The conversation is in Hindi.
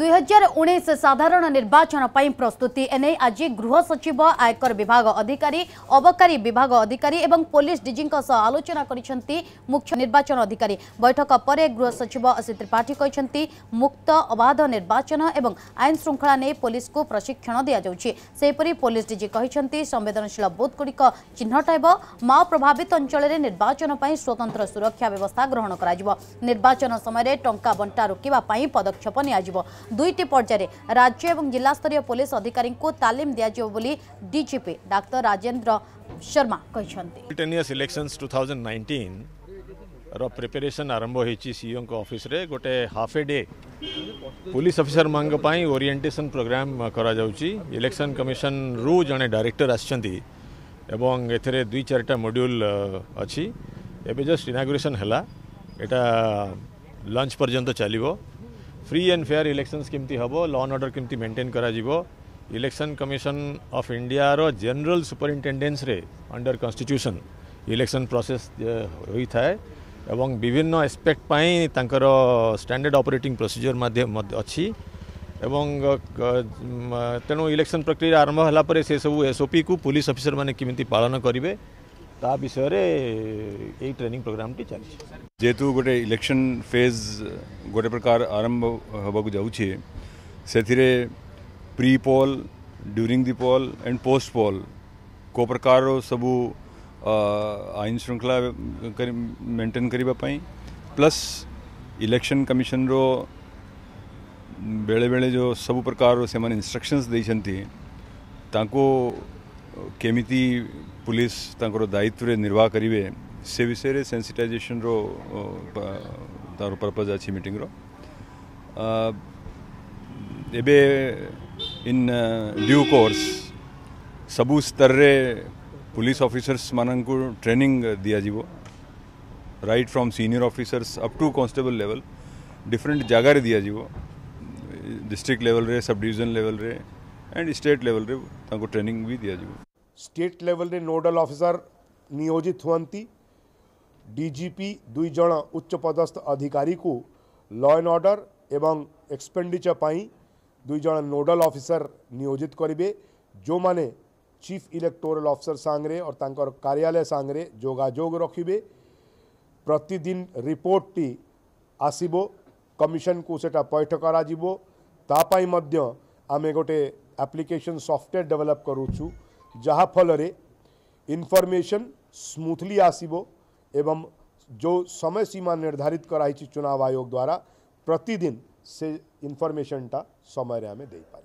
দুই হাজার উনিশ সাধারণ নির্বাচন পাই প্রস্তুতি এনে আজ গৃহ সচিব আয়কর বিভাগ অধিকারী অবকারী বিভাগ অধিকারী এবং পুলিশ ডিজি আলোচনা করেছেন মুখ্য নির্বাচন অধিকারী বৈঠক পরে গৃহ সচিব অসি ত্রিপাঠী কিন্তু মুক্ত অবাধ নির্বাচন এবং আইন শৃঙ্খলা নিয়ে পুলিশকে প্রশিক্ষণ দিয়াযাচ্ছে সেইপরি পুলিশ ডিজি সংবেদনশীল বুথগুড়ি চিহ্নট ହେବ ମାଓ ପ୍ରଭାବିତ ଅଞ୍ଚଳରେ ନିର୍ବାଚନ ପାଇଁ ସ୍ୱତନ୍ତ୍ର ସୁରକ୍ଷା ବ୍ୟବସ୍ଥା ଗ୍ରହଣ କରାଯିବ ନିର୍ବାଚନ ସମୟରେ ଟଙ୍କା ବଣ୍ଟା ରୋକିବା ପାଇଁ ପଦକ୍ଷେପ ନିଆଯିବ दुईट पर्यायर राज्य और जिला स्तर पुलिस अधिकारी तालीम दिजाव डीजीपी डाक्टर राजेन्द्र शर्मा कहते र प्रिपेरेसन आरंभ हो सीओ अफिस गोटे half a day police officer मानी ओरिएटेसन प्रोग्राम कर इलेक्शन कमिशन रु जड़े डायरेक्टर एवं एथेरे दुई चारा मड्यूल अच्छी एवं जस्ट इनाग्रेसन है लंच पर्यटन चलो फ्री एंड फेयर इलेक्शन केमती हम लन अर्डर केमती मेन्टेन होलेक्शन कमिशन अफ इंडिया रो general superintendence under constitution election process होई थाए एवं विभिन्न एस्पेक्ट पर स्टैंडर्ड ऑपरेटिंग प्रोसीजर माध्यम अच्छी uh, तेणु इलेक्शन प्रक्रिया आरंभ होगापर से सब एसओपी को पुलिस अफिसर मैंने केमी पालन करेंगे ता विषय ट्रेनिंग प्रोग्राम टी चल जेहेतु गोटे इलेक्शन फेज गोटे प्रकार आरंभ हाबक जाऊँचे से pre poll during the poll and post poll को प्रकार सब आईन श्रृंखला मेन्टेन करने प्लस इलेक्शन कमिशन रो बेले बेले जो सब प्रकार से इंस्ट्रक्शन देखते କେମିତି ପୁଲିସ ତାଙ୍କର ଦାୟିତ୍ୱରେ ନିର୍ବାହ କରିବେ ସେ ବିଷୟରେ ସେନ୍ସିଟାଇଜେସନ୍ର ତାର ପର୍ପଜ୍ ଅଛି ମିଟିଂର ଏବେ ଇନ୍ ଡ୍ୟୁ କୋର୍ସ ସବୁ ସ୍ତରରେ ପୁଲିସ ଅଫିସର୍ସମାନଙ୍କୁ ଟ୍ରେନିଂ ଦିଆଯିବ right from senior officers up to constable level different ଜାଗାରେ ଦିଆଯିବ ଡିଷ୍ଟ୍ରିକ୍ଟ ଲେଭେଲରେ ସବ୍ ଡିଭିଜନ ଲେଭେଲରେ एंड स्टेट लेवल रे तांको ट्रेनिंग भी दिया दिजाव स्टेट लेवल रे नोडल ऑफिसर नियोजित हुंती डीजीपी दुई जण उच्च पदस्थ अधिकारी को लॉ एंड ऑर्डर एवं एक्सपेंडिचर पाई दुई जण नोडल ऑफिसर नियोजित करिवे जो माने चीफ इलेक्टोरल ऑफिसर सांगरे और तांकर कार्यालय सांगरे जोगाजोग रखिबे प्रतिदिन रिपोर्ट टी आसीबो कमिशन को सेटा पैठ करा आमे गोटे एप्लीकेशन सॉफ्टवेयर डेवलप करूचु फल इनफर्मेसन स्मुथली आसब एवं जो समय सीमा निर्धारित कराई चुनाव आयोग द्वारा प्रतिदिन से इनफर्मेसनटा समय आम दे पार